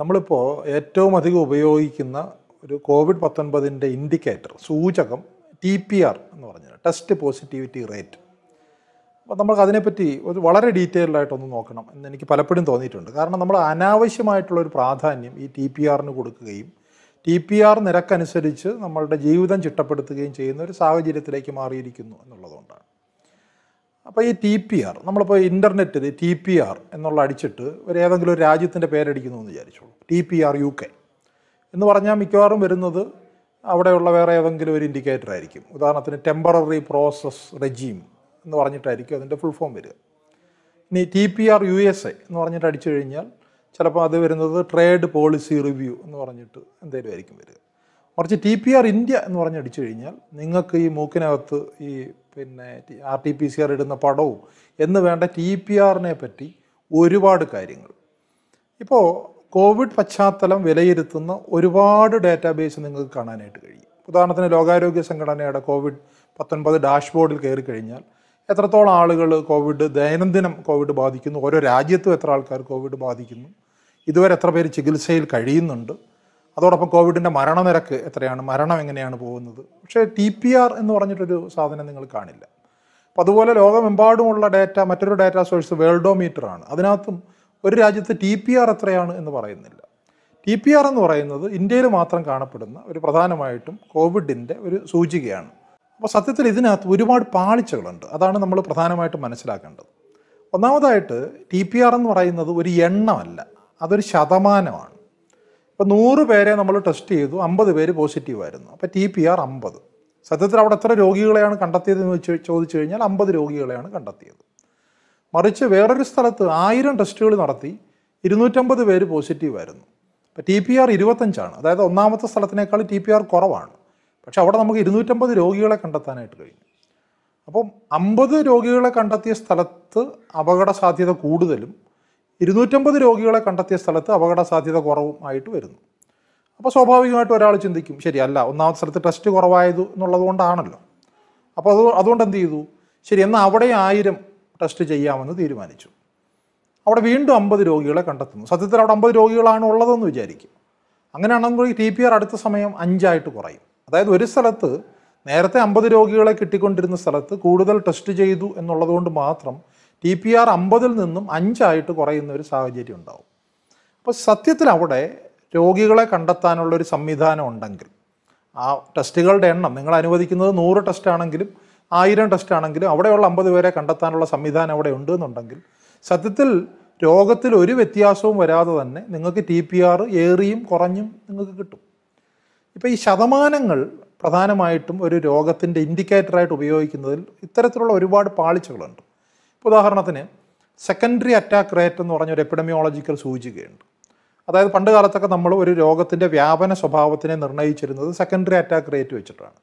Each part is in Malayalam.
നമ്മളിപ്പോൾ ഏറ്റവും അധികം ഉപയോഗിക്കുന്ന ഒരു കോവിഡ് പത്തൊൻപതിൻ്റെ ഇൻഡിക്കേറ്റർ സൂചകം ടി പി ആർ എന്ന് പറഞ്ഞത് ടെസ്റ്റ് പോസിറ്റിവിറ്റി റേറ്റ് അപ്പോൾ നമുക്ക് അതിനെപ്പറ്റി ഒരു വളരെ ഡീറ്റെയിൽഡ് ആയിട്ടൊന്ന് നോക്കണം എന്ന് എനിക്ക് പലപ്പോഴും തോന്നിയിട്ടുണ്ട് കാരണം നമ്മൾ അനാവശ്യമായിട്ടുള്ള ഒരു പ്രാധാന്യം ഈ ടി പി ആറിന് കൊടുക്കുകയും ടി പി ആർ നിരക്കനുസരിച്ച് നമ്മളുടെ ജീവിതം ചിട്ടപ്പെടുത്തുകയും ചെയ്യുന്ന ഒരു സാഹചര്യത്തിലേക്ക് മാറിയിരിക്കുന്നു എന്നുള്ളതുകൊണ്ടാണ് അപ്പോൾ ഈ ടി പി ആർ നമ്മളിപ്പോൾ ഇൻ്റർനെറ്റിൽ ടി പി ആർ എന്നുള്ള അടിച്ചിട്ട് ഒരു ഏതെങ്കിലും ഒരു രാജ്യത്തിൻ്റെ പേരടിക്കുന്നു എന്ന് വിചാരിച്ചോളൂ T P R U K എന്ന് പറഞ്ഞാൽ മിക്കവാറും വരുന്നത് അവിടെയുള്ള വേറെ ഏതെങ്കിലും ഒരു ഇൻഡിക്കേറ്റർ ആയിരിക്കും ഉദാഹരണത്തിന് ടെമ്പററി പ്രോസസ് റെജീം എന്ന് പറഞ്ഞിട്ടായിരിക്കും അതിൻ്റെ ഫുൾ ഫോം വരിക ഇനി T P R U S A എന്ന് പറഞ്ഞിട്ട് അടിച്ചു കഴിഞ്ഞാൽ ചിലപ്പോൾ അത് വരുന്നത് ട്രേഡ് പോളിസി റിവ്യൂ എന്ന് പറഞ്ഞിട്ട് എന്തെങ്കിലും ആയിരിക്കും വരിക മറിച്ച് ടി പി ആർ ഇന്ത്യ എന്ന് പറഞ്ഞ് അടിച്ചു കഴിഞ്ഞാൽ നിങ്ങൾക്ക് ഈ മൂക്കിനകത്ത് ഈ പിന്നെ R T P C R ഇടുന്ന പടവും എന്ന് വേണ്ട ടി പി ആറിനെ പറ്റി ഒരുപാട് കാര്യങ്ങൾ ഇപ്പോൾ കോവിഡ് പശ്ചാത്തലം വിലയിരുത്തുന്ന ഒരുപാട് ഡാറ്റാബേസ് നിങ്ങൾക്ക് കാണാനായിട്ട് കഴിയും ഉദാഹരണത്തിന് ലോകാരോഗ്യ സംഘടനയുടെ കോവിഡ് പത്തൊൻപത് ഡാഷ്ബോർഡിൽ കയറി കഴിഞ്ഞാൽ എത്രത്തോളം ആളുകൾ കോവിഡ് ദൈനംദിനം കോവിഡ് ബാധിക്കുന്നു ഓരോ രാജ്യത്തും എത്ര ആൾക്കാർ കോവിഡ് ബാധിക്കുന്നു ഇതുവരെ എത്ര പേര് ചികിത്സയിൽ കഴിയുന്നുണ്ട് അതോടൊപ്പം കോവിഡിൻ്റെ മരണനിരക്ക് എത്രയാണ് മരണം എങ്ങനെയാണ് പോകുന്നത് പക്ഷേ ടി പി ആർ എന്ന് പറഞ്ഞിട്ടൊരു സാധനം നിങ്ങൾ കാണില്ല അപ്പോൾ അതുപോലെ ലോകമെമ്പാടുമുള്ള ഡാറ്റ മറ്റൊരു ഡാറ്റ സോഴ്സ് വേൾഡോമീറ്റർ ആണ് അതിനകത്തും ഒരു രാജ്യത്ത് ടി പി ആർ എത്രയാണ് എന്ന് പറയുന്നില്ല ടി പി ആർ എന്ന് പറയുന്നത് ഇന്ത്യയിൽ മാത്രം കാണപ്പെടുന്ന ഒരു പ്രധാനമായിട്ടും കോവിഡിൻ്റെ ഒരു സൂചികയാണ് അപ്പോൾ സത്യത്തിൽ ഇതിനകത്ത് ഒരുപാട് പാളിച്ചകളുണ്ട് അതാണ് നമ്മൾ പ്രധാനമായിട്ടും മനസ്സിലാക്കേണ്ടത് ഒന്നാമതായിട്ട് ടി പി ആർ എന്ന് പറയുന്നത് ഒരു എണ്ണമല്ല അതൊരു ശതമാനമാണ് അപ്പോൾ നൂറ് പേരെ നമ്മൾ ടെസ്റ്റ് ചെയ്തു അമ്പത് പേര് പോസിറ്റീവ് ആയിരുന്നു അപ്പോൾ ടി പി ആർ അമ്പത് സത്യത്തിൽ അവിടെ എത്ര രോഗികളെയാണ് കണ്ടെത്തിയത് എന്ന് വെച്ച് ചോദിച്ചു കഴിഞ്ഞാൽ അമ്പത് രോഗികളെയാണ് കണ്ടെത്തിയത് മറിച്ച് വേറൊരു സ്ഥലത്ത് ആയിരം ടെസ്റ്റുകൾ നടത്തി ഇരുന്നൂറ്റമ്പത് പേര് പോസിറ്റീവ് ആയിരുന്നു അപ്പോൾ ടി പി ആർ ഇരുപത്തഞ്ചാണ് അതായത് ഒന്നാമത്തെ സ്ഥലത്തിനേക്കാൾ ടി പി ആർ കുറവാണ് പക്ഷെ അവിടെ നമുക്ക് ഇരുന്നൂറ്റമ്പത് രോഗികളെ കണ്ടെത്താനായിട്ട് കഴിഞ്ഞു അപ്പം അമ്പത് രോഗികളെ കണ്ടെത്തിയ സ്ഥലത്ത് അപകട സാധ്യത കൂടുതലും ഇരുന്നൂറ്റമ്പത് രോഗികളെ കണ്ടെത്തിയ സ്ഥലത്ത് അപകട സാധ്യത കുറവും ആയിട്ട് വരുന്നു അപ്പോൾ സ്വാഭാവികമായിട്ട് ഒരാൾ ചിന്തിക്കും ശരിയല്ല ഒന്നാമത്തെ സ്ഥലത്ത് ടെസ്റ്റ് കുറവായത് എന്നുള്ളത് കൊണ്ടാണല്ലോ അപ്പോൾ അത് അതുകൊണ്ട് എന്ത് ചെയ്തു ശരി എന്നാൽ അവിടെ ആയിരം ടെസ്റ്റ് ചെയ്യാമെന്ന് തീരുമാനിച്ചു അവിടെ വീണ്ടും അമ്പത് രോഗികളെ കണ്ടെത്തുന്നു സത്യത്തിൽ അവിടെ അമ്പത് രോഗികളാണ് ഉള്ളതെന്ന് വിചാരിക്കും അങ്ങനെയാണെങ്കിൽ ടി പി ആർ അടുത്ത സമയം അഞ്ചായിട്ട് കുറയും അതായത് ഒരു സ്ഥലത്ത് നേരത്തെ അമ്പത് രോഗികളെ കിട്ടിക്കൊണ്ടിരുന്ന സ്ഥലത്ത് കൂടുതൽ ടെസ്റ്റ് ചെയ്തു എന്നുള്ളതുകൊണ്ട് മാത്രം ടി പി ആർ അമ്പതിൽ നിന്നും അഞ്ചായിട്ട് കുറയുന്ന ഒരു സാഹചര്യം ഉണ്ടാവും അപ്പോൾ സത്യത്തിൽ അവിടെ രോഗികളെ കണ്ടെത്താനുള്ള ഒരു സംവിധാനം ഉണ്ടെങ്കിൽ ആ ടെസ്റ്റുകളുടെ എണ്ണം നിങ്ങൾ അനുവദിക്കുന്നത് നൂറ് ടെസ്റ്റ് ആണെങ്കിലും ആയിരം ടെസ്റ്റ് ആണെങ്കിലും അവിടെയുള്ള അമ്പത് പേരെ കണ്ടെത്താനുള്ള സംവിധാനം അവിടെ ഉണ്ട് എന്നുണ്ടെങ്കിൽ സത്യത്തിൽ രോഗത്തിൽ ഒരു വ്യത്യാസവും വരാതെ തന്നെ നിങ്ങൾക്ക് ടി പി ആർ ഏറിയും കുറഞ്ഞും നിങ്ങൾക്ക് കിട്ടും ഇപ്പോൾ ഈ ശതമാനങ്ങൾ പ്രധാനമായിട്ടും ഒരു രോഗത്തിൻ്റെ ഇൻഡിക്കേറ്ററായിട്ട് ഉപയോഗിക്കുന്നതിൽ ഇത്തരത്തിലുള്ള ഒരുപാട് പാളിച്ചകളുണ്ട് ഉദാഹരണത്തിന് സെക്കൻഡറി അറ്റാക്ക് റേറ്റ് എന്ന് പറഞ്ഞൊരു എപ്പിഡമിയോളജിക്കൽ സൂചികയുണ്ട് അതായത് പണ്ട് കാലത്തൊക്കെ നമ്മൾ ഒരു രോഗത്തിൻ്റെ വ്യാപന സ്വഭാവത്തിനെ നിർണ്ണയിച്ചിരുന്നത് സെക്കൻഡറി അറ്റാക്ക് റേറ്റ് വെച്ചിട്ടാണ്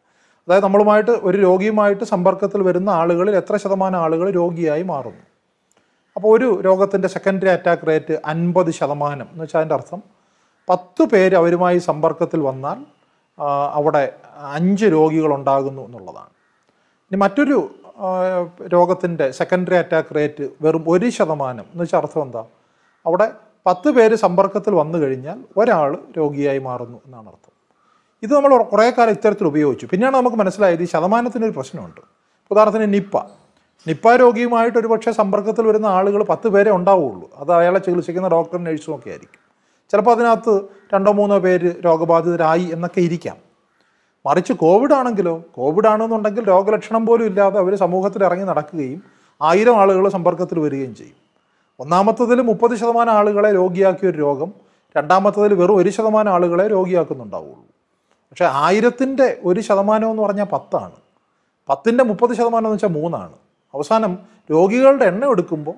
അതായത് നമ്മളുമായിട്ട് ഒരു രോഗിയുമായിട്ട് സമ്പർക്കത്തിൽ വരുന്ന ആളുകളിൽ എത്ര ശതമാനം ആളുകൾ രോഗിയായി മാറുന്നു അപ്പോൾ ഒരു രോഗത്തിൻ്റെ സെക്കൻഡറി അറ്റാക്ക് റേറ്റ് അൻപത് ശതമാനം എന്ന് വെച്ചാൽ അതിൻ്റെ അർത്ഥം പത്ത് പേര് അവരുമായി സമ്പർക്കത്തിൽ വന്നാൽ അവിടെ അഞ്ച് രോഗികളുണ്ടാകുന്നു എന്നുള്ളതാണ് ഇനി മറ്റൊരു രോഗത്തിൻ്റെ സെക്കൻഡറി അറ്റാക്ക് റേറ്റ് വെറും ഒരു ശതമാനം എന്ന് വെച്ചാൽ അർത്ഥം എന്താ അവിടെ പത്ത് പേര് സമ്പർക്കത്തിൽ വന്നു കഴിഞ്ഞാൽ ഒരാൾ രോഗിയായി മാറുന്നു എന്നാണ് അർത്ഥം ഇത് നമ്മൾ കുറേ കാലം ഇത്തരത്തിൽ ഉപയോഗിച്ചു പിന്നെയാണ് നമുക്ക് മനസ്സിലായത് ഈ ശതമാനത്തിനൊരു പ്രശ്നമുണ്ട് ഉദാഹരണത്തിന് നിപ്പ നിപ്പ രോഗിയുമായിട്ട് ഒരുപക്ഷെ സമ്പർക്കത്തിൽ വരുന്ന ആളുകൾ പത്ത് പേരെ ഉണ്ടാവുകയുള്ളൂ അത് അയാളെ ചികിത്സിക്കുന്ന ഡോക്ടറും നഴ്സും ഒക്കെ ആയിരിക്കും ചിലപ്പോൾ അതിനകത്ത് രണ്ടോ മൂന്നോ പേര് രോഗബാധിതരായി എന്നൊക്കെ ഇരിക്കാം മറിച്ച് കോവിഡ് ആണെങ്കിലോ കോവിഡ് ആണെന്നുണ്ടെങ്കിൽ രോഗലക്ഷണം പോലും ഇല്ലാതെ അവർ സമൂഹത്തിൽ ഇറങ്ങി നടക്കുകയും ആയിരം ആളുകൾ സമ്പർക്കത്തിൽ വരികയും ചെയ്യും ഒന്നാമത്തതിൽ മുപ്പത് ശതമാനം ആളുകളെ രോഗിയാക്കിയ ഒരു രോഗം രണ്ടാമത്തതിൽ വെറും ഒരു ശതമാനം ആളുകളെ രോഗിയാക്കുന്നുണ്ടാവുള്ളൂ പക്ഷേ ആയിരത്തിൻ്റെ ഒരു ശതമാനം എന്ന് പറഞ്ഞാൽ പത്താണ് പത്തിൻ്റെ മുപ്പത് ശതമാനം എന്ന് വെച്ചാൽ മൂന്നാണ് അവസാനം രോഗികളുടെ എണ്ണം എടുക്കുമ്പോൾ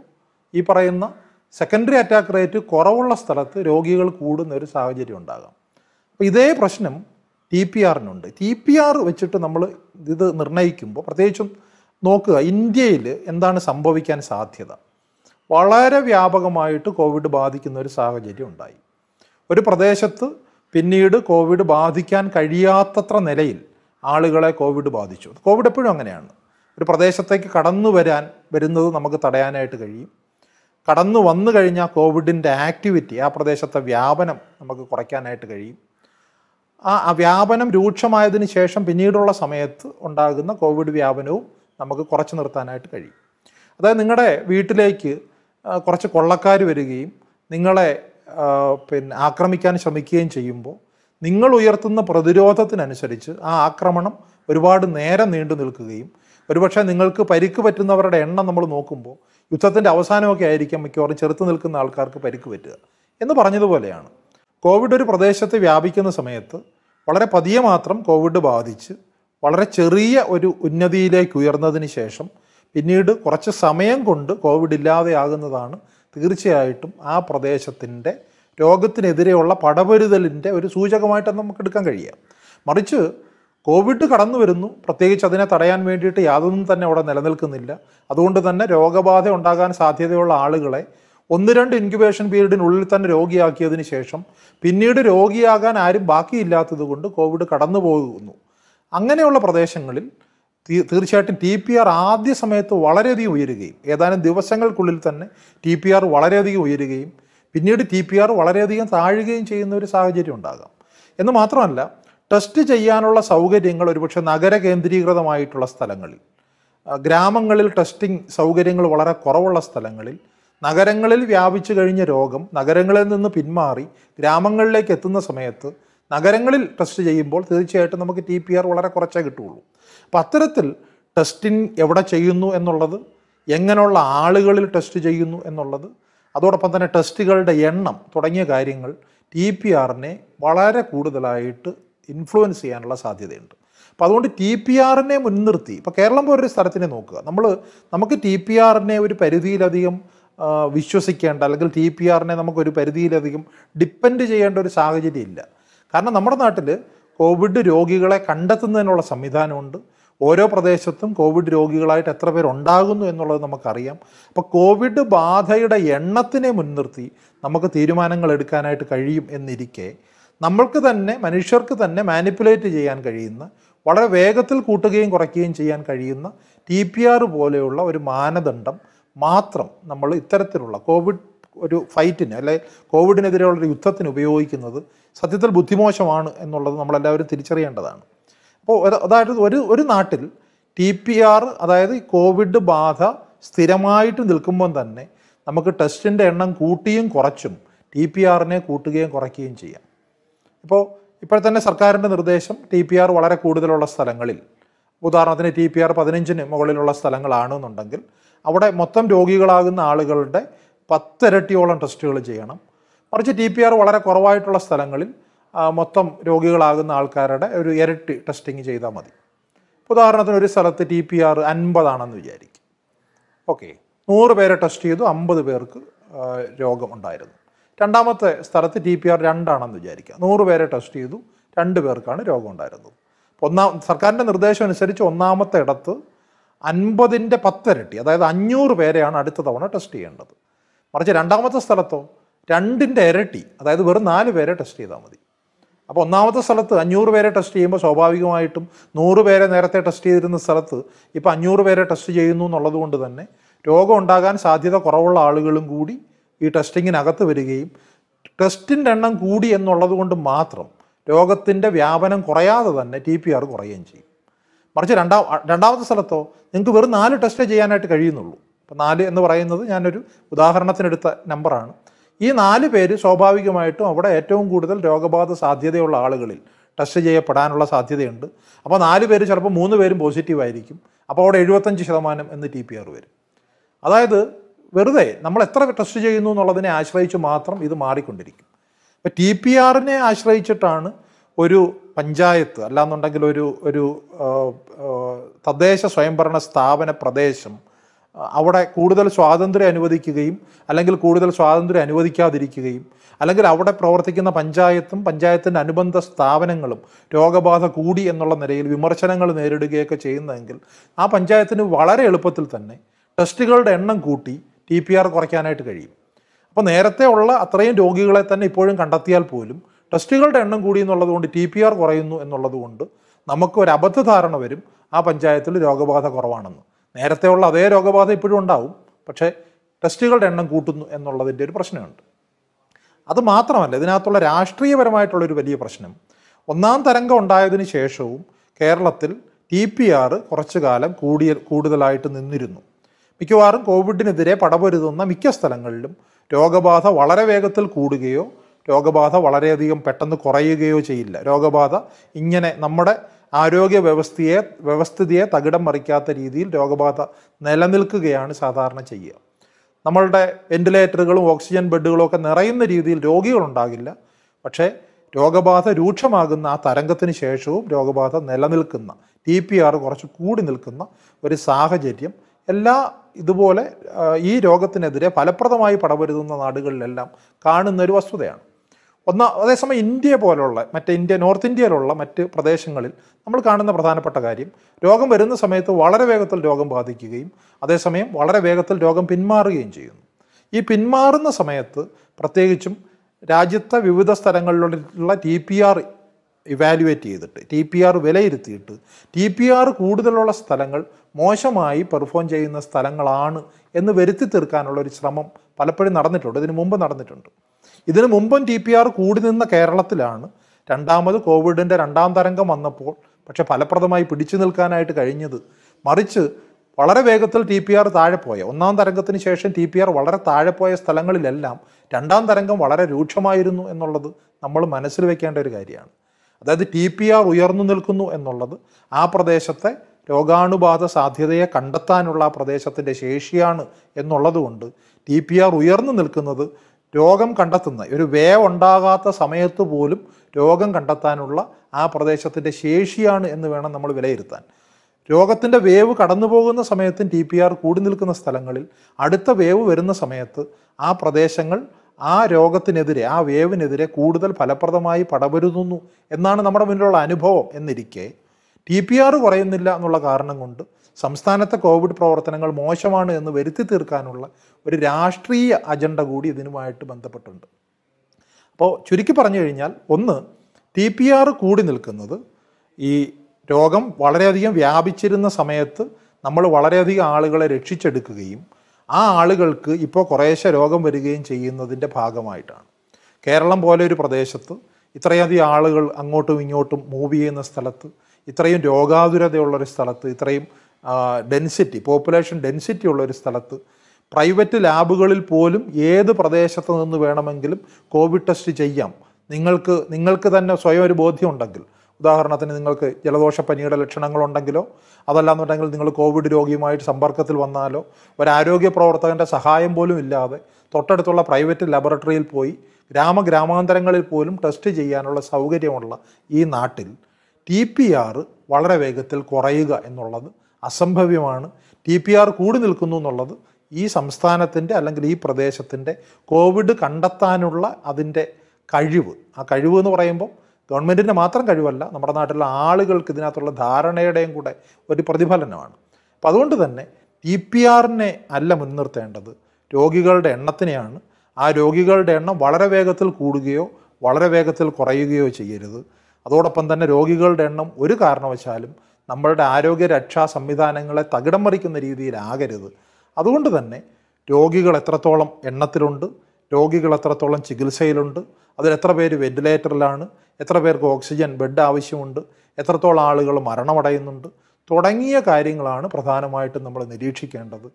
ഈ പറയുന്ന സെക്കൻഡറി അറ്റാക്ക് റേറ്റ് കുറവുള്ള സ്ഥലത്ത് രോഗികൾ കൂടുന്ന ഒരു സാഹചര്യം ഉണ്ടാകാം അപ്പോൾ ഇതേ പ്രശ്നം ടി പി ആറിനുണ്ട് ടി പി ആർ വെച്ചിട്ട് നമ്മൾ ഇത് നിർണ്ണയിക്കുമ്പോൾ പ്രത്യേകിച്ചും നോക്കുക ഇന്ത്യയിൽ എന്താണ് സംഭവിക്കാൻ സാധ്യത വളരെ വ്യാപകമായിട്ട് കോവിഡ് ബാധിക്കുന്ന ഒരു സാഹചര്യം ഉണ്ടായി ഒരു പ്രദേശത്ത് പിന്നീട് കോവിഡ് ബാധിക്കാൻ കഴിയാത്തത്ര നിലയിൽ ആളുകളെ കോവിഡ് ബാധിച്ചു കോവിഡ് എപ്പോഴും അങ്ങനെയാണ് ഒരു പ്രദേശത്തേക്ക് കടന്നു വരാൻ വരുന്നത് നമുക്ക് തടയാനായിട്ട് കഴിയും കടന്നു വന്നു കഴിഞ്ഞാൽ കോവിഡിൻ്റെ ആക്ടിവിറ്റി ആ പ്രദേശത്തെ വ്യാപനം നമുക്ക് കുറയ്ക്കാനായിട്ട് കഴിയും ആ വ്യാപനം രൂക്ഷമായതിന് ശേഷം പിന്നീടുള്ള സമയത്ത് ഉണ്ടാകുന്ന കോവിഡ് വ്യാപനവും നമുക്ക് കുറച്ച് നിർത്താനായിട്ട് കഴിയും അതായത് നിങ്ങളുടെ വീട്ടിലേക്ക് കുറച്ച് കൊള്ളക്കാർ വരികയും നിങ്ങളെ പിന്നെ ആക്രമിക്കാൻ ശ്രമിക്കുകയും ചെയ്യുമ്പോൾ നിങ്ങൾ ഉയർത്തുന്ന പ്രതിരോധത്തിനനുസരിച്ച് ആ ആക്രമണം ഒരുപാട് നേരം നീണ്ടു നിൽക്കുകയും ഒരുപക്ഷെ നിങ്ങൾക്ക് പരിക്ക് പറ്റുന്നവരുടെ എണ്ണം നമ്മൾ നോക്കുമ്പോൾ യുദ്ധത്തിൻ്റെ അവസാനമൊക്കെ ആയിരിക്കാം മിക്കവാറും ചെറുത്ത് നിൽക്കുന്ന ആൾക്കാർക്ക് പരിക്ക് പറ്റുക എന്ന് പറഞ്ഞതുപോലെയാണ് കോവിഡ് ഒരു പ്രദേശത്ത് വ്യാപിക്കുന്ന സമയത്ത് വളരെ പതിയെ മാത്രം കോവിഡ് ബാധിച്ച് വളരെ ചെറിയ ഒരു ഉന്നതിയിലേക്ക് ഉയർന്നതിന് ശേഷം പിന്നീട് കുറച്ച് സമയം കൊണ്ട് കോവിഡ് ഇല്ലാതെയാകുന്നതാണ് തീർച്ചയായിട്ടും ആ പ്രദേശത്തിൻ്റെ രോഗത്തിനെതിരെയുള്ള പടപൊരുതലിൻ്റെ ഒരു സൂചകമായിട്ട് നമുക്ക് എടുക്കാൻ കഴിയുക മറിച്ച് കോവിഡ് കടന്നു വരുന്നു പ്രത്യേകിച്ച് അതിനെ തടയാൻ വേണ്ടിയിട്ട് യാതൊന്നും തന്നെ അവിടെ നിലനിൽക്കുന്നില്ല അതുകൊണ്ട് തന്നെ രോഗബാധ ഉണ്ടാകാൻ സാധ്യതയുള്ള ആളുകളെ ഒന്ന് രണ്ട് ഇൻക്യുബേഷൻ പീരീഡിനുള്ളിൽ തന്നെ രോഗിയാക്കിയതിന് ശേഷം പിന്നീട് രോഗിയാകാൻ ആരും ബാക്കിയില്ലാത്തത് കൊണ്ട് കോവിഡ് കടന്നു പോകുന്നു അങ്ങനെയുള്ള പ്രദേശങ്ങളിൽ തീർച്ചയായിട്ടും ടി പി ആർ ആദ്യ സമയത്ത് വളരെയധികം ഉയരുകയും ഏതാനും ദിവസങ്ങൾക്കുള്ളിൽ തന്നെ ടി പി ആർ വളരെയധികം ഉയരുകയും പിന്നീട് ടി പി ആർ വളരെയധികം താഴുകയും ചെയ്യുന്ന ഒരു സാഹചര്യം ഉണ്ടാകാം എന്ന് മാത്രമല്ല ടെസ്റ്റ് ചെയ്യാനുള്ള സൗകര്യങ്ങൾ ഒരുപക്ഷെ നഗര കേന്ദ്രീകൃതമായിട്ടുള്ള സ്ഥലങ്ങളിൽ ഗ്രാമങ്ങളിൽ ടെസ്റ്റിംഗ് സൗകര്യങ്ങൾ വളരെ കുറവുള്ള സ്ഥലങ്ങളിൽ നഗരങ്ങളിൽ വ്യാപിച്ചു കഴിഞ്ഞ രോഗം നഗരങ്ങളിൽ നിന്ന് പിന്മാറി ഗ്രാമങ്ങളിലേക്ക് എത്തുന്ന സമയത്ത് നഗരങ്ങളിൽ ടെസ്റ്റ് ചെയ്യുമ്പോൾ തീർച്ചയായിട്ടും നമുക്ക് ടി പി ആർ വളരെ കുറച്ചേ കിട്ടുകയുള്ളൂ അപ്പം അത്തരത്തിൽ ടെസ്റ്റിൻ എവിടെ ചെയ്യുന്നു എന്നുള്ളത് എങ്ങനെയുള്ള ആളുകളിൽ ടെസ്റ്റ് ചെയ്യുന്നു എന്നുള്ളത് അതോടൊപ്പം തന്നെ ടെസ്റ്റുകളുടെ എണ്ണം തുടങ്ങിയ കാര്യങ്ങൾ ടി പി ആറിനെ വളരെ കൂടുതലായിട്ട് ഇൻഫ്ലുവൻസ് ചെയ്യാനുള്ള സാധ്യതയുണ്ട് അപ്പോൾ അതുകൊണ്ട് ടി പി ആറിനെ മുൻനിർത്തി ഇപ്പോൾ കേരളം പോലൊരു സ്ഥലത്തിനെ നോക്കുക നമ്മൾ നമുക്ക് ടി പി ആറിനെ ഒരു പരിധിയിലധികം വിശ്വസിക്കേണ്ട അല്ലെങ്കിൽ ടി പി ആറിനെ നമുക്കൊരു പരിധിയിലധികം ഡിപ്പെൻഡ് ചെയ്യേണ്ട ഒരു സാഹചര്യം ഇല്ല കാരണം നമ്മുടെ നാട്ടിൽ കോവിഡ് രോഗികളെ കണ്ടെത്തുന്നതിനുള്ള സംവിധാനമുണ്ട് ഓരോ പ്രദേശത്തും കോവിഡ് രോഗികളായിട്ട് എത്ര പേരുണ്ടാകുന്നു എന്നുള്ളത് നമുക്കറിയാം അപ്പോൾ കോവിഡ് ബാധയുടെ എണ്ണത്തിനെ മുൻനിർത്തി നമുക്ക് തീരുമാനങ്ങൾ എടുക്കാനായിട്ട് കഴിയും എന്നിരിക്കെ നമ്മൾക്ക് തന്നെ മനുഷ്യർക്ക് തന്നെ മാനിപ്പുലേറ്റ് ചെയ്യാൻ കഴിയുന്ന വളരെ വേഗത്തിൽ കൂട്ടുകയും കുറയ്ക്കുകയും ചെയ്യാൻ കഴിയുന്ന ടി പി ആർ പോലെയുള്ള ഒരു മാനദണ്ഡം മാത്രം നമ്മൾ ഇത്തരത്തിലുള്ള കോവിഡ് ഒരു ഫൈറ്റിന് അല്ലെ കോവിഡിനെതിരെയുള്ള ഒരു യുദ്ധത്തിന് ഉപയോഗിക്കുന്നത് സത്യത്തിൽ ബുദ്ധിമോശമാണ് എന്നുള്ളത് നമ്മളെല്ലാവരും തിരിച്ചറിയേണ്ടതാണ് അപ്പോൾ അതായത് ഒരു ഒരു നാട്ടിൽ ടി പി ആർ അതായത് കോവിഡ് ബാധ സ്ഥിരമായിട്ട് നിൽക്കുമ്പം തന്നെ നമുക്ക് ടെസ്റ്റിൻ്റെ എണ്ണം കൂട്ടിയും കുറച്ചും ടി പി ആറിനെ കൂട്ടുകയും കുറയ്ക്കുകയും ചെയ്യാം ഇപ്പോൾ ഇപ്പോഴത്തന്നെ തന്നെ സർക്കാരിൻ്റെ നിർദ്ദേശം ടി പി ആർ വളരെ കൂടുതലുള്ള സ്ഥലങ്ങളിൽ ഉദാഹരണത്തിന് ടി പി ആർ പതിനഞ്ചിന് മുകളിലുള്ള സ്ഥലങ്ങളാണെന്നുണ്ടെങ്കിൽ അവിടെ മൊത്തം രോഗികളാകുന്ന ആളുകളുടെ പത്തിരട്ടിയോളം ടെസ്റ്റുകൾ ചെയ്യണം മറിച്ച് ടി പി ആർ വളരെ കുറവായിട്ടുള്ള സ്ഥലങ്ങളിൽ മൊത്തം രോഗികളാകുന്ന ആൾക്കാരുടെ ഒരു ഇരട്ടി ടെസ്റ്റിംഗ് ചെയ്താൽ മതി ഉദാഹരണത്തിന് ഒരു സ്ഥലത്ത് ടി പി ആർ അൻപതാണെന്ന് വിചാരിക്കും ഓക്കെ നൂറ് പേരെ ടെസ്റ്റ് ചെയ്തു അമ്പത് പേർക്ക് രോഗം ഉണ്ടായിരുന്നു രണ്ടാമത്തെ സ്ഥലത്ത് ടി പി ആർ രണ്ടാണെന്ന് വിചാരിക്കുക നൂറ് പേരെ ടെസ്റ്റ് ചെയ്തു രണ്ട് പേർക്കാണ് രോഗം ഉണ്ടായിരുന്നത് ഒന്നാം സർക്കാരിൻ്റെ നിർദ്ദേശം അനുസരിച്ച് ഒന്നാമത്തെ ഇടത്ത് അൻപതിൻ്റെ പത്തിരട്ടി അതായത് അഞ്ഞൂറ് പേരെയാണ് അടുത്ത തവണ ടെസ്റ്റ് ചെയ്യേണ്ടത് മറിച്ച് രണ്ടാമത്തെ സ്ഥലത്തോ രണ്ടിൻ്റെ ഇരട്ടി അതായത് വെറും നാല് പേരെ ടെസ്റ്റ് ചെയ്താൽ മതി അപ്പോൾ ഒന്നാമത്തെ സ്ഥലത്ത് അഞ്ഞൂറ് പേരെ ടെസ്റ്റ് ചെയ്യുമ്പോൾ സ്വാഭാവികമായിട്ടും നൂറ് പേരെ നേരത്തെ ടെസ്റ്റ് ചെയ്തിരുന്ന സ്ഥലത്ത് ഇപ്പോൾ അഞ്ഞൂറ് പേരെ ടെസ്റ്റ് ചെയ്യുന്നു എന്നുള്ളത് കൊണ്ട് തന്നെ രോഗം ഉണ്ടാകാൻ സാധ്യത കുറവുള്ള ആളുകളും കൂടി ഈ ടെസ്റ്റിങ്ങിനകത്ത് വരികയും ടെസ്റ്റിൻ്റെ എണ്ണം കൂടി എന്നുള്ളത് കൊണ്ട് മാത്രം രോഗത്തിൻ്റെ വ്യാപനം കുറയാതെ തന്നെ ടി പി ആർ കുറയുകയും ചെയ്യും മറിച്ച് രണ്ടാം രണ്ടാമത്തെ സ്ഥലത്തോ നിങ്ങൾക്ക് വെറും നാല് ടെസ്റ്റ് ചെയ്യാനായിട്ട് കഴിയുന്നുള്ളൂ അപ്പോൾ നാല് എന്ന് പറയുന്നത് ഞാനൊരു ഉദാഹരണത്തിനെടുത്ത നമ്പറാണ് ഈ നാല് പേര് സ്വാഭാവികമായിട്ടും അവിടെ ഏറ്റവും കൂടുതൽ രോഗബാധ സാധ്യതയുള്ള ആളുകളിൽ ടെസ്റ്റ് ചെയ്യപ്പെടാനുള്ള സാധ്യതയുണ്ട് അപ്പോൾ നാല് പേര് ചിലപ്പോൾ മൂന്ന് പേരും പോസിറ്റീവ് ആയിരിക്കും അപ്പോൾ അവിടെ എഴുപത്തഞ്ച് ശതമാനം എന്ന് ടി പി ആർ വരും അതായത് വെറുതെ നമ്മൾ എത്ര ടെസ്റ്റ് ചെയ്യുന്നു എന്നുള്ളതിനെ ആശ്രയിച്ച് മാത്രം ഇത് മാറിക്കൊണ്ടിരിക്കും അപ്പോൾ ടി പി ആറിനെ ആശ്രയിച്ചിട്ടാണ് ഒരു പഞ്ചായത്ത് അല്ലാന്നുണ്ടെങ്കിൽ ഒരു ഒരു തദ്ദേശ സ്വയംഭരണ സ്ഥാപന പ്രദേശം അവിടെ കൂടുതൽ സ്വാതന്ത്ര്യം അനുവദിക്കുകയും അല്ലെങ്കിൽ കൂടുതൽ സ്വാതന്ത്ര്യം അനുവദിക്കാതിരിക്കുകയും അല്ലെങ്കിൽ അവിടെ പ്രവർത്തിക്കുന്ന പഞ്ചായത്തും പഞ്ചായത്തിൻ്റെ അനുബന്ധ സ്ഥാപനങ്ങളും രോഗബാധ കൂടി എന്നുള്ള നിലയിൽ വിമർശനങ്ങൾ നേരിടുകയൊക്കെ ചെയ്യുന്നതെങ്കിൽ ആ പഞ്ചായത്തിന് വളരെ എളുപ്പത്തിൽ തന്നെ ടെസ്റ്റുകളുടെ എണ്ണം കൂട്ടി ടി പി ആർ കുറയ്ക്കാനായിട്ട് കഴിയും അപ്പോൾ നേരത്തെ ഉള്ള അത്രയും രോഗികളെ തന്നെ ഇപ്പോഴും കണ്ടെത്തിയാൽ പോലും ടെസ്റ്റുകളുടെ എണ്ണം കൂടി എന്നുള്ളത് കൊണ്ട് ടി പി ആർ കുറയുന്നു എന്നുള്ളത് കൊണ്ട് നമുക്ക് ഒരു അബദ്ധധാരണ വരും ആ പഞ്ചായത്തിൽ രോഗബാധ കുറവാണെന്ന് നേരത്തെ ഉള്ള അതേ രോഗബാധ ഇപ്പോഴും ഉണ്ടാവും പക്ഷേ ടെസ്റ്റുകളുടെ എണ്ണം കൂട്ടുന്നു എന്നുള്ളതിൻ്റെ ഒരു പ്രശ്നമുണ്ട് അത് മാത്രമല്ല ഇതിനകത്തുള്ള രാഷ്ട്രീയപരമായിട്ടുള്ളൊരു വലിയ പ്രശ്നം ഒന്നാം തരംഗം ഉണ്ടായതിനു ശേഷവും കേരളത്തിൽ ടി പി ആർ കുറച്ചു കാലം കൂടിയ കൂടുതലായിട്ട് നിന്നിരുന്നു മിക്കവാറും കോവിഡിനെതിരെ പടപൊരുതുന്ന മിക്ക സ്ഥലങ്ങളിലും രോഗബാധ വളരെ വേഗത്തിൽ കൂടുകയോ രോഗബാധ വളരെയധികം പെട്ടെന്ന് കുറയുകയോ ചെയ്യില്ല രോഗബാധ ഇങ്ങനെ നമ്മുടെ ആരോഗ്യ വ്യവസ്ഥയെ വ്യവസ്ഥിതിയെ തകിടം മറിക്കാത്ത രീതിയിൽ രോഗബാധ നിലനിൽക്കുകയാണ് സാധാരണ ചെയ്യുക നമ്മളുടെ വെന്റിലേറ്ററുകളും ഓക്സിജൻ ബെഡുകളും ഒക്കെ നിറയുന്ന രീതിയിൽ രോഗികളുണ്ടാകില്ല പക്ഷേ രോഗബാധ രൂക്ഷമാകുന്ന ആ തരംഗത്തിന് ശേഷവും രോഗബാധ നിലനിൽക്കുന്ന ടി പി ആർ കുറച്ച് കൂടി നിൽക്കുന്ന ഒരു സാഹചര്യം എല്ലാ ഇതുപോലെ ഈ രോഗത്തിനെതിരെ ഫലപ്രദമായി പടവരുതുന്ന നാടുകളിലെല്ലാം കാണുന്ന ഒരു വസ്തുതയാണ് ഒന്ന് അതേസമയം ഇന്ത്യ പോലുള്ള മറ്റ് ഇന്ത്യ നോർത്ത് ഇന്ത്യയിലുള്ള മറ്റ് പ്രദേശങ്ങളിൽ നമ്മൾ കാണുന്ന പ്രധാനപ്പെട്ട കാര്യം രോഗം വരുന്ന സമയത്ത് വളരെ വേഗത്തിൽ രോഗം ബാധിക്കുകയും അതേസമയം വളരെ വേഗത്തിൽ രോഗം പിന്മാറുകയും ചെയ്യുന്നു ഈ പിന്മാറുന്ന സമയത്ത് പ്രത്യേകിച്ചും രാജ്യത്തെ വിവിധ സ്ഥലങ്ങളിലുള്ള ടി പി ആർ ഇവാലുവേറ്റ് ചെയ്തിട്ട് ടി പി ആർ വിലയിരുത്തിയിട്ട് ടി പി ആർ കൂടുതലുള്ള സ്ഥലങ്ങൾ മോശമായി പെർഫോം ചെയ്യുന്ന സ്ഥലങ്ങളാണ് എന്ന് വരുത്തി തീർക്കാനുള്ള ഒരു ശ്രമം പലപ്പോഴും നടന്നിട്ടുണ്ട് ഇതിനു മുമ്പ് നടന്നിട്ടുണ്ട് ഇതിനു മുമ്പും ടി പി ആർ കൂടി നിന്ന കേരളത്തിലാണ് രണ്ടാമത് കോവിഡിൻ്റെ രണ്ടാം തരംഗം വന്നപ്പോൾ പക്ഷെ ഫലപ്രദമായി പിടിച്ചു നിൽക്കാനായിട്ട് കഴിഞ്ഞത് മറിച്ച് വളരെ വേഗത്തിൽ ടി പി ആർ താഴെ പോയ ഒന്നാം തരംഗത്തിന് ശേഷം ടി പി ആർ വളരെ താഴെ പോയ സ്ഥലങ്ങളിലെല്ലാം രണ്ടാം തരംഗം വളരെ രൂക്ഷമായിരുന്നു എന്നുള്ളത് നമ്മൾ മനസ്സിൽ വെക്കേണ്ട ഒരു കാര്യമാണ് അതായത് ടി പി ആർ ഉയർന്നു നിൽക്കുന്നു എന്നുള്ളത് ആ പ്രദേശത്തെ രോഗാണുബാധ സാധ്യതയെ കണ്ടെത്താനുള്ള ആ പ്രദേശത്തിൻ്റെ ശേഷിയാണ് എന്നുള്ളതുകൊണ്ട് ടി പി ആർ ഉയർന്നു നിൽക്കുന്നത് രോഗം കണ്ടെത്തുന്ന ഒരു വേവ് ഉണ്ടാകാത്ത സമയത്ത് പോലും രോഗം കണ്ടെത്താനുള്ള ആ പ്രദേശത്തിൻ്റെ ശേഷിയാണ് എന്ന് വേണം നമ്മൾ വിലയിരുത്താൻ രോഗത്തിൻ്റെ വേവ് കടന്നു പോകുന്ന സമയത്തും ടി പി ആർ കൂടി നിൽക്കുന്ന സ്ഥലങ്ങളിൽ അടുത്ത വേവ് വരുന്ന സമയത്ത് ആ പ്രദേശങ്ങൾ ആ രോഗത്തിനെതിരെ ആ വേവിനെതിരെ കൂടുതൽ ഫലപ്രദമായി പടപരുതുന്നു എന്നാണ് നമ്മുടെ മുന്നിലുള്ള അനുഭവം എന്നിരിക്കെ ടി പി ആർ കുറയുന്നില്ല എന്നുള്ള കാരണം കൊണ്ട് സംസ്ഥാനത്തെ കോവിഡ് പ്രവർത്തനങ്ങൾ മോശമാണ് എന്ന് വരുത്തി തീർക്കാനുള്ള ഒരു രാഷ്ട്രീയ അജണ്ട കൂടി ഇതിനുമായിട്ട് ബന്ധപ്പെട്ടുണ്ട് അപ്പോൾ ചുരുക്കി പറഞ്ഞു കഴിഞ്ഞാൽ ഒന്ന് ടി പി ആർ കൂടി നിൽക്കുന്നത് ഈ രോഗം വളരെയധികം വ്യാപിച്ചിരുന്ന സമയത്ത് നമ്മൾ വളരെയധികം ആളുകളെ രക്ഷിച്ചെടുക്കുകയും ആ ആളുകൾക്ക് ഇപ്പോൾ കുറേശ്ശെ രോഗം വരികയും ചെയ്യുന്നതിൻ്റെ ഭാഗമായിട്ടാണ് കേരളം പോലെ ഒരു പ്രദേശത്ത് ഇത്രയധികം ആളുകൾ അങ്ങോട്ടും ഇങ്ങോട്ടും മൂവ് ചെയ്യുന്ന സ്ഥലത്ത് ഇത്രയും രോഗാതുരതയുള്ളൊരു സ്ഥലത്ത് ഇത്രയും ഡെൻസിറ്റി പോപ്പുലേഷൻ ഡെൻസിറ്റി ഉള്ള ഒരു സ്ഥലത്ത് പ്രൈവറ്റ് ലാബുകളിൽ പോലും ഏത് പ്രദേശത്ത് നിന്ന് വേണമെങ്കിലും കോവിഡ് ടെസ്റ്റ് ചെയ്യാം നിങ്ങൾക്ക് നിങ്ങൾക്ക് തന്നെ സ്വയം ഒരു ബോധ്യമുണ്ടെങ്കിൽ ഉദാഹരണത്തിന് നിങ്ങൾക്ക് ജലദോഷപ്പനിയുടെ ലക്ഷണങ്ങളുണ്ടെങ്കിലോ അതല്ലാന്നുണ്ടെങ്കിൽ നിങ്ങൾ കോവിഡ് രോഗിയുമായിട്ട് സമ്പർക്കത്തിൽ വന്നാലോ ഒരു ആരോഗ്യ പ്രവർത്തകൻ്റെ സഹായം പോലും ഇല്ലാതെ തൊട്ടടുത്തുള്ള പ്രൈവറ്റ് ലബോറട്ടറിയിൽ പോയി ഗ്രാമഗ്രാമാന്തരങ്ങളിൽ പോലും ടെസ്റ്റ് ചെയ്യാനുള്ള സൗകര്യമുള്ള ഈ നാട്ടിൽ ടി പി വളരെ വേഗത്തിൽ കുറയുക എന്നുള്ളത് അസംഭവ്യമാണ് ടി പി ആർ കൂടി നിൽക്കുന്നു എന്നുള്ളത് ഈ സംസ്ഥാനത്തിൻ്റെ അല്ലെങ്കിൽ ഈ പ്രദേശത്തിൻ്റെ കോവിഡ് കണ്ടെത്താനുള്ള അതിൻ്റെ കഴിവ് ആ കഴിവ് എന്ന് പറയുമ്പോൾ ഗവൺമെൻറ്റിൻ്റെ മാത്രം കഴിവല്ല നമ്മുടെ നാട്ടിലെ ആളുകൾക്ക് ഇതിനകത്തുള്ള ധാരണയുടെയും കൂടെ ഒരു പ്രതിഫലനമാണ് അപ്പോൾ അതുകൊണ്ട് തന്നെ ടി പി ആറിനെ അല്ല മുൻനിർത്തേണ്ടത് രോഗികളുടെ എണ്ണത്തിനെയാണ് ആ രോഗികളുടെ എണ്ണം വളരെ വേഗത്തിൽ കൂടുകയോ വളരെ വേഗത്തിൽ കുറയുകയോ ചെയ്യരുത് അതോടൊപ്പം തന്നെ രോഗികളുടെ എണ്ണം ഒരു കാരണവശാലും നമ്മളുടെ ആരോഗ്യരക്ഷാ സംവിധാനങ്ങളെ തകിടം മറിക്കുന്ന രീതിയിലാകരുത് അതുകൊണ്ട് തന്നെ രോഗികൾ എത്രത്തോളം എണ്ണത്തിലുണ്ട് രോഗികൾ എത്രത്തോളം ചികിത്സയിലുണ്ട് അതിലെത്ര പേര് വെന്റിലേറ്ററിലാണ് എത്ര പേർക്ക് ഓക്സിജൻ ബെഡ് ആവശ്യമുണ്ട് എത്രത്തോളം ആളുകൾ മരണമടയുന്നുണ്ട് തുടങ്ങിയ കാര്യങ്ങളാണ് പ്രധാനമായിട്ടും നമ്മൾ നിരീക്ഷിക്കേണ്ടത്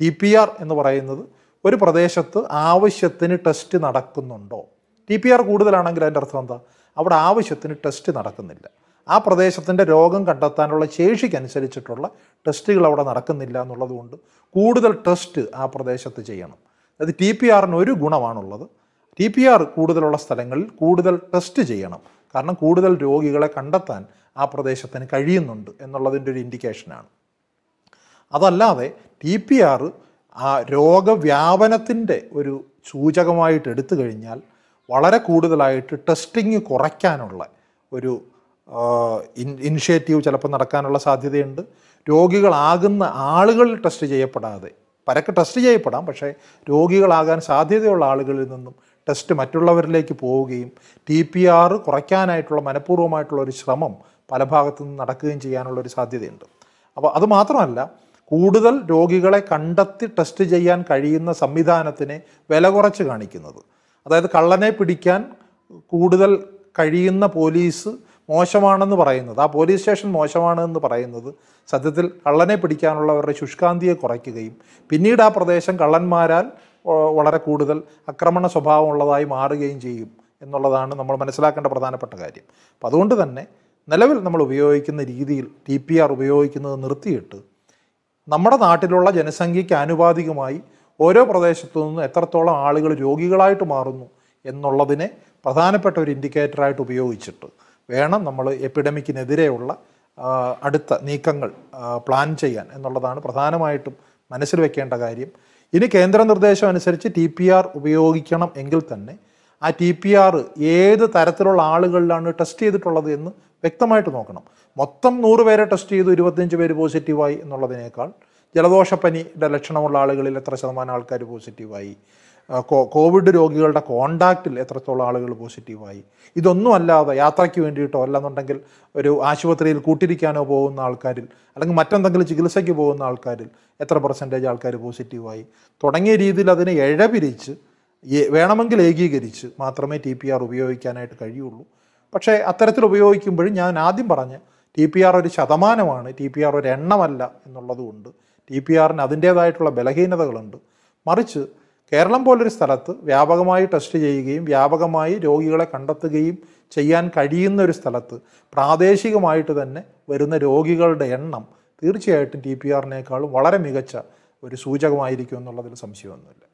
ടി പി ആർ എന്ന് പറയുന്നത് ഒരു പ്രദേശത്ത് ആവശ്യത്തിന് ടെസ്റ്റ് നടക്കുന്നുണ്ടോ ടി പി ആർ കൂടുതലാണെങ്കിൽ അതിൻ്റെ അർത്ഥം എന്താ അവിടെ ആവശ്യത്തിന് ടെസ്റ്റ് നടക്കുന്നില്ല ആ പ്രദേശത്തിൻ്റെ രോഗം കണ്ടെത്താനുള്ള ശേഷിക്കനുസരിച്ചിട്ടുള്ള ടെസ്റ്റുകൾ അവിടെ നടക്കുന്നില്ല എന്നുള്ളതുകൊണ്ട് കൂടുതൽ ടെസ്റ്റ് ആ പ്രദേശത്ത് ചെയ്യണം അത് ടി പി ആറിന് ഒരു ഗുണമാണുള്ളത് ടി പി ആർ കൂടുതലുള്ള സ്ഥലങ്ങളിൽ കൂടുതൽ ടെസ്റ്റ് ചെയ്യണം കാരണം കൂടുതൽ രോഗികളെ കണ്ടെത്താൻ ആ പ്രദേശത്തിന് കഴിയുന്നുണ്ട് എന്നുള്ളതിൻ്റെ ഒരു ഇൻഡിക്കേഷനാണ് അതല്ലാതെ ടി പി ആർ ആ രോഗവ്യാപനത്തിൻ്റെ ഒരു സൂചകമായിട്ട് എടുത്തു കഴിഞ്ഞാൽ വളരെ കൂടുതലായിട്ട് ടെസ്റ്റിംഗ് കുറയ്ക്കാനുള്ള ഒരു ഇനിഷ്യേറ്റീവ് ചിലപ്പോൾ നടക്കാനുള്ള സാധ്യതയുണ്ട് രോഗികളാകുന്ന ആളുകൾ ടെസ്റ്റ് ചെയ്യപ്പെടാതെ പരക്കെ ടെസ്റ്റ് ചെയ്യപ്പെടാം പക്ഷേ രോഗികളാകാൻ സാധ്യതയുള്ള ആളുകളിൽ നിന്നും ടെസ്റ്റ് മറ്റുള്ളവരിലേക്ക് പോവുകയും ടി പി ആർ കുറയ്ക്കാനായിട്ടുള്ള മനഃപൂർവ്വമായിട്ടുള്ള ഒരു ശ്രമം പല ഭാഗത്തു നിന്ന് നടക്കുകയും ചെയ്യാനുള്ള ഒരു സാധ്യതയുണ്ട് അപ്പോൾ അത് മാത്രമല്ല കൂടുതൽ രോഗികളെ കണ്ടെത്തി ടെസ്റ്റ് ചെയ്യാൻ കഴിയുന്ന സംവിധാനത്തിനെ വില കുറച്ച് കാണിക്കുന്നത് അതായത് കള്ളനെ പിടിക്കാൻ കൂടുതൽ കഴിയുന്ന പോലീസ് മോശമാണെന്ന് പറയുന്നത് ആ പോലീസ് സ്റ്റേഷൻ മോശമാണ് എന്ന് പറയുന്നത് സത്യത്തിൽ കള്ളനെ പിടിക്കാനുള്ളവരുടെ ശുഷ്കാന്തിയെ കുറയ്ക്കുകയും പിന്നീട് ആ പ്രദേശം കള്ളന്മാരാൽ വളരെ കൂടുതൽ ആക്രമണ സ്വഭാവമുള്ളതായി മാറുകയും ചെയ്യും എന്നുള്ളതാണ് നമ്മൾ മനസ്സിലാക്കേണ്ട പ്രധാനപ്പെട്ട കാര്യം അപ്പം അതുകൊണ്ട് തന്നെ നിലവിൽ നമ്മൾ ഉപയോഗിക്കുന്ന രീതിയിൽ ടി പി ആർ ഉപയോഗിക്കുന്നത് നിർത്തിയിട്ട് നമ്മുടെ നാട്ടിലുള്ള ജനസംഖ്യയ്ക്ക് ആനുപാതികമായി ഓരോ പ്രദേശത്തു നിന്നും എത്രത്തോളം ആളുകൾ രോഗികളായിട്ട് മാറുന്നു എന്നുള്ളതിനെ പ്രധാനപ്പെട്ട ഒരു ഇൻഡിക്കേറ്ററായിട്ട് ഉപയോഗിച്ചിട്ട് വേണം നമ്മൾ എപ്പിഡമിക്കിനെതിരെയുള്ള അടുത്ത നീക്കങ്ങൾ പ്ലാൻ ചെയ്യാൻ എന്നുള്ളതാണ് പ്രധാനമായിട്ടും മനസ്സിൽ വെക്കേണ്ട കാര്യം ഇനി കേന്ദ്ര നിർദ്ദേശം അനുസരിച്ച് ടി പി ആർ ഉപയോഗിക്കണം എങ്കിൽ തന്നെ ആ ടി പി ആർ ഏത് തരത്തിലുള്ള ആളുകളിലാണ് ടെസ്റ്റ് ചെയ്തിട്ടുള്ളത് എന്ന് വ്യക്തമായിട്ട് നോക്കണം മൊത്തം നൂറ് പേരെ ടെസ്റ്റ് ചെയ്തു ഇരുപത്തഞ്ച് പേര് പോസിറ്റീവായി എന്നുള്ളതിനേക്കാൾ ജലദോഷപ്പനിയുടെ ലക്ഷണമുള്ള ആളുകളിൽ എത്ര ശതമാനം ആൾക്കാർ പോസിറ്റീവായി കോവിഡ് രോഗികളുടെ കോണ്ടാക്റ്റിൽ എത്രത്തോളം ആളുകൾ പോസിറ്റീവായി ഇതൊന്നും അല്ലാതെ യാത്രയ്ക്ക് വേണ്ടിയിട്ടോ അല്ലെന്നുണ്ടെങ്കിൽ ഒരു ആശുപത്രിയിൽ കൂട്ടിരിക്കാനോ പോകുന്ന ആൾക്കാരിൽ അല്ലെങ്കിൽ മറ്റെന്തെങ്കിലും ചികിത്സയ്ക്ക് പോകുന്ന ആൾക്കാരിൽ എത്ര പെർസെൻറ്റേജ് ആൾക്കാർ പോസിറ്റീവായി തുടങ്ങിയ രീതിയിൽ അതിനെ ഇഴപിരിച്ച് വേണമെങ്കിൽ ഏകീകരിച്ച് മാത്രമേ ടി പി ആർ ഉപയോഗിക്കാനായിട്ട് കഴിയുള്ളൂ പക്ഷേ അത്തരത്തിൽ ഉപയോഗിക്കുമ്പോഴും ഞാൻ ആദ്യം പറഞ്ഞ ടി പി ആർ ഒരു ശതമാനമാണ് ടി പി ആർ ഒരു എണ്ണമല്ല എന്നുള്ളതുകൊണ്ട് ടി പി ആറിന് അതിൻ്റേതായിട്ടുള്ള ബലഹീനതകളുണ്ട് മറിച്ച് കേരളം പോലൊരു സ്ഥലത്ത് വ്യാപകമായി ടെസ്റ്റ് ചെയ്യുകയും വ്യാപകമായി രോഗികളെ കണ്ടെത്തുകയും ചെയ്യാൻ കഴിയുന്ന ഒരു സ്ഥലത്ത് പ്രാദേശികമായിട്ട് തന്നെ വരുന്ന രോഗികളുടെ എണ്ണം തീർച്ചയായിട്ടും ടി പി ആറിനേക്കാളും വളരെ മികച്ച ഒരു സൂചകമായിരിക്കും എന്നുള്ളതിൽ സംശയമൊന്നുമില്ല